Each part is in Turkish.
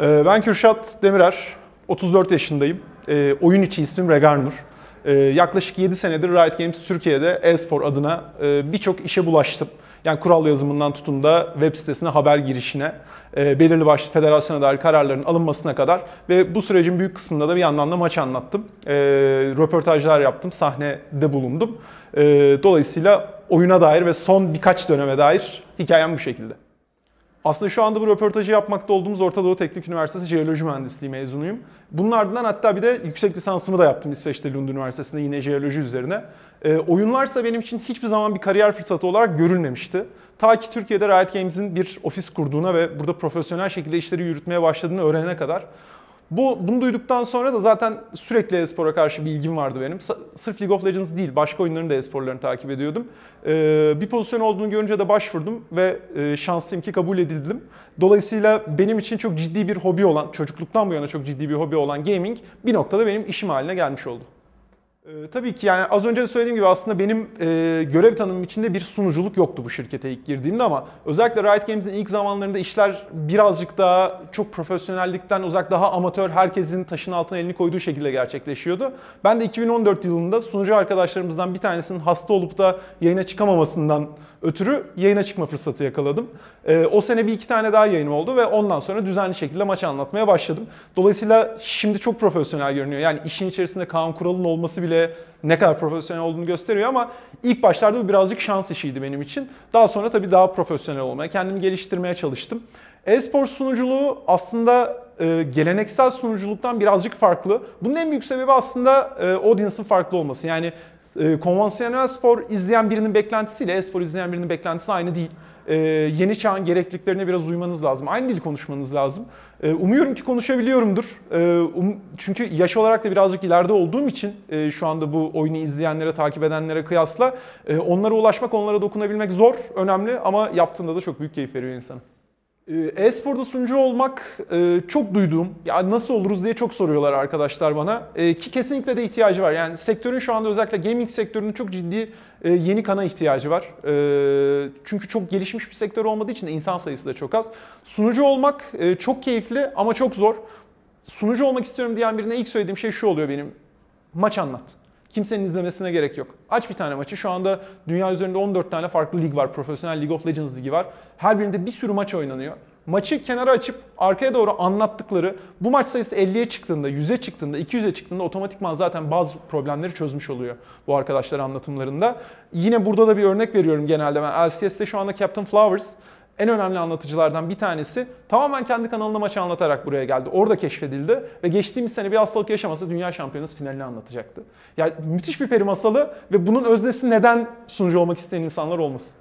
Ee, ben Kürşat Demirer, 34 yaşındayım. Ee, oyun içi ismim Regarnur. Ee, yaklaşık 7 senedir Riot Games Türkiye'de e-spor adına e, birçok işe bulaştım. Yani kural yazımından tutun da web sitesine haber girişine, e, belirli başlı federasyona dair kararların alınmasına kadar ve bu sürecin büyük kısmında da bir yandan da maç anlattım. E, röportajlar yaptım, sahnede bulundum. Dolayısıyla oyuna dair ve son birkaç döneme dair hikayem bu şekilde. Aslında şu anda bu röportajı yapmakta olduğumuz Orta Doğu Teknik Üniversitesi Jeoloji Mühendisliği mezunuyum. Bunun ardından hatta bir de yüksek lisansımı da yaptım İsveç'te Lund Üniversitesi'nde yine jeoloji üzerine. E, oyunlarsa benim için hiçbir zaman bir kariyer fırsatı olarak görülmemişti. Ta ki Türkiye'de Riot Games'in bir ofis kurduğuna ve burada profesyonel şekilde işleri yürütmeye başladığını öğrenene kadar bu bunu duyduktan sonra da zaten sürekli e-spora karşı bir ilgim vardı benim. S- sırf League of Legends değil, başka oyunların da e-sporlarını takip ediyordum. Ee, bir pozisyon olduğunu görünce de başvurdum ve e, şanslıyım ki kabul edildim. Dolayısıyla benim için çok ciddi bir hobi olan, çocukluktan bu yana çok ciddi bir hobi olan gaming bir noktada benim işim haline gelmiş oldu. Ee, tabii ki yani az önce de söylediğim gibi aslında benim e, görev tanımım içinde bir sunuculuk yoktu bu şirkete ilk girdiğimde ama özellikle Riot Games'in ilk zamanlarında işler birazcık daha çok profesyonellikten uzak daha amatör herkesin taşın altına elini koyduğu şekilde gerçekleşiyordu. Ben de 2014 yılında sunucu arkadaşlarımızdan bir tanesinin hasta olup da yayına çıkamamasından ötürü yayına çıkma fırsatı yakaladım. E, o sene bir iki tane daha yayınım oldu ve ondan sonra düzenli şekilde maçı anlatmaya başladım. Dolayısıyla şimdi çok profesyonel görünüyor. Yani işin içerisinde Kaan Kural'ın olması bile ne kadar profesyonel olduğunu gösteriyor ama ilk başlarda bu birazcık şans işiydi benim için. Daha sonra tabii daha profesyonel olmaya, kendimi geliştirmeye çalıştım. E-spor sunuculuğu aslında e, geleneksel sunuculuktan birazcık farklı. Bunun en büyük sebebi aslında e, audience'ın farklı olması. Yani e, konvansiyonel spor izleyen birinin beklentisiyle e-spor izleyen birinin beklentisi aynı değil. E, yeni çağın gerekliliklerine biraz uymanız lazım. Aynı dil konuşmanız lazım. E, umuyorum ki konuşabiliyorumdur. E, um, çünkü yaş olarak da birazcık ileride olduğum için e, şu anda bu oyunu izleyenlere, takip edenlere kıyasla e, onlara ulaşmak, onlara dokunabilmek zor, önemli ama yaptığında da çok büyük keyif veriyor insana. Ee, e-sporda sunucu olmak e, çok duyduğum, ya nasıl oluruz diye çok soruyorlar arkadaşlar bana. Ee, ki kesinlikle de ihtiyacı var. Yani sektörün şu anda özellikle gaming sektörünün çok ciddi e, yeni kana ihtiyacı var. Ee, çünkü çok gelişmiş bir sektör olmadığı için de insan sayısı da çok az. Sunucu olmak e, çok keyifli ama çok zor. Sunucu olmak istiyorum diyen birine ilk söylediğim şey şu oluyor benim. Maç anlat. Kimsenin izlemesine gerek yok. Aç bir tane maçı. Şu anda dünya üzerinde 14 tane farklı lig var. Profesyonel League of Legends ligi var. Her birinde bir sürü maç oynanıyor. Maçı kenara açıp arkaya doğru anlattıkları bu maç sayısı 50'ye çıktığında, 100'e çıktığında, 200'e çıktığında otomatikman zaten bazı problemleri çözmüş oluyor bu arkadaşlar anlatımlarında. Yine burada da bir örnek veriyorum genelde ben. LCS'te şu anda Captain Flowers en önemli anlatıcılardan bir tanesi tamamen kendi kanalına maçı anlatarak buraya geldi. Orada keşfedildi ve geçtiğimiz sene bir hastalık yaşaması Dünya Şampiyonası finalini anlatacaktı. Ya yani müthiş bir peri masalı ve bunun öznesi neden sunucu olmak isteyen insanlar olmasın?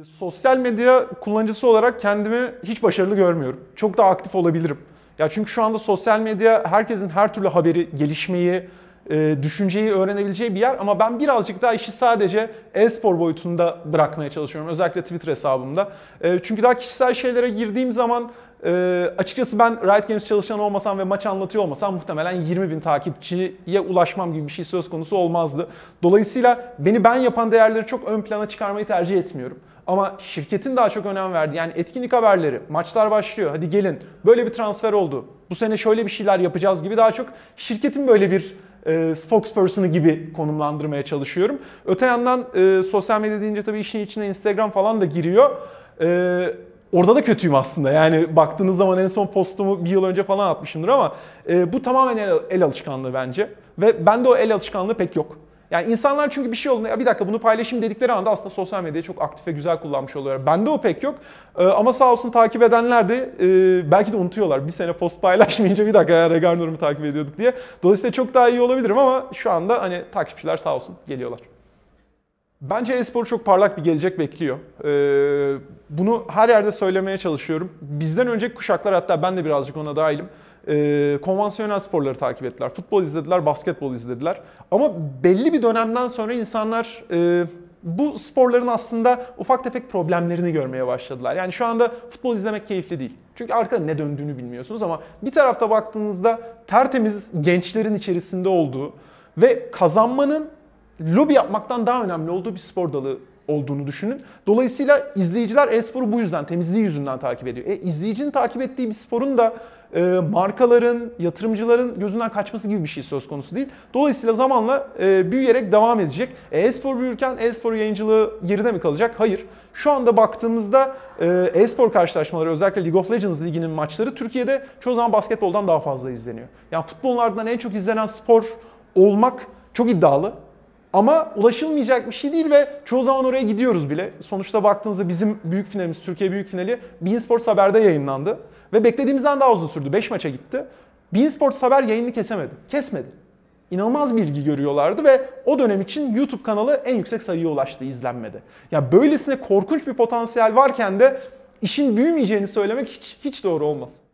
E, sosyal medya kullanıcısı olarak kendimi hiç başarılı görmüyorum. Çok daha aktif olabilirim. Ya çünkü şu anda sosyal medya herkesin her türlü haberi, gelişmeyi, e, düşünceyi öğrenebileceği bir yer ama ben birazcık daha işi sadece e-spor boyutunda bırakmaya çalışıyorum. Özellikle Twitter hesabımda. E, çünkü daha kişisel şeylere girdiğim zaman e, açıkçası ben Riot Games çalışan olmasam ve maç anlatıyor olmasam muhtemelen 20 bin takipçiye ulaşmam gibi bir şey söz konusu olmazdı. Dolayısıyla beni ben yapan değerleri çok ön plana çıkarmayı tercih etmiyorum. Ama şirketin daha çok önem verdiği yani etkinlik haberleri, maçlar başlıyor, hadi gelin böyle bir transfer oldu, bu sene şöyle bir şeyler yapacağız gibi daha çok şirketin böyle bir e, spokesperson'ı gibi konumlandırmaya çalışıyorum. Öte yandan e, sosyal medya deyince tabii işin içine Instagram falan da giriyor. E, Orada da kötüyüm aslında. Yani baktığınız zaman en son postumu bir yıl önce falan atmışımdır ama e, bu tamamen el, el alışkanlığı bence. Ve bende o el alışkanlığı pek yok. Yani insanlar çünkü bir şey olduğunda ya bir dakika bunu paylaşayım dedikleri anda aslında sosyal medyayı çok aktif ve güzel kullanmış oluyorlar. Bende o pek yok ee, ama sağ olsun takip edenler de e, belki de unutuyorlar. Bir sene post paylaşmayınca bir dakika ya Regar Nur'u takip ediyorduk diye. Dolayısıyla çok daha iyi olabilirim ama şu anda hani takipçiler sağ olsun geliyorlar. Bence e-spor çok parlak bir gelecek bekliyor. Ee, bunu her yerde söylemeye çalışıyorum. Bizden önceki kuşaklar hatta ben de birazcık ona dahilim e, konvansiyonel sporları takip ettiler. Futbol izlediler, basketbol izlediler. Ama belli bir dönemden sonra insanlar e, bu sporların aslında ufak tefek problemlerini görmeye başladılar. Yani şu anda futbol izlemek keyifli değil. Çünkü arkada ne döndüğünü bilmiyorsunuz ama bir tarafta baktığınızda tertemiz gençlerin içerisinde olduğu ve kazanmanın lobi yapmaktan daha önemli olduğu bir spor dalı olduğunu düşünün. Dolayısıyla izleyiciler e-sporu bu yüzden, temizliği yüzünden takip ediyor. E, izleyicinin takip ettiği bir sporun da e, markaların, yatırımcıların gözünden kaçması gibi bir şey söz konusu değil. Dolayısıyla zamanla e, büyüyerek devam edecek. E, e-spor büyürken e-spor yayıncılığı geride mi kalacak? Hayır. Şu anda baktığımızda e, e-spor karşılaşmaları özellikle League of Legends liginin maçları Türkiye'de çoğu zaman basketboldan daha fazla izleniyor. Yani futbollardan en çok izlenen spor olmak çok iddialı. Ama ulaşılmayacak bir şey değil ve çoğu zaman oraya gidiyoruz bile. Sonuçta baktığınızda bizim büyük finalimiz, Türkiye büyük finali Bein Sports Haber'de yayınlandı. Ve beklediğimizden daha uzun sürdü. 5 maça gitti. Bein Sports Haber yayını kesemedi. Kesmedi. İnanılmaz bilgi görüyorlardı ve o dönem için YouTube kanalı en yüksek sayıya ulaştı izlenmedi. Ya yani böylesine korkunç bir potansiyel varken de işin büyümeyeceğini söylemek hiç, hiç doğru olmaz.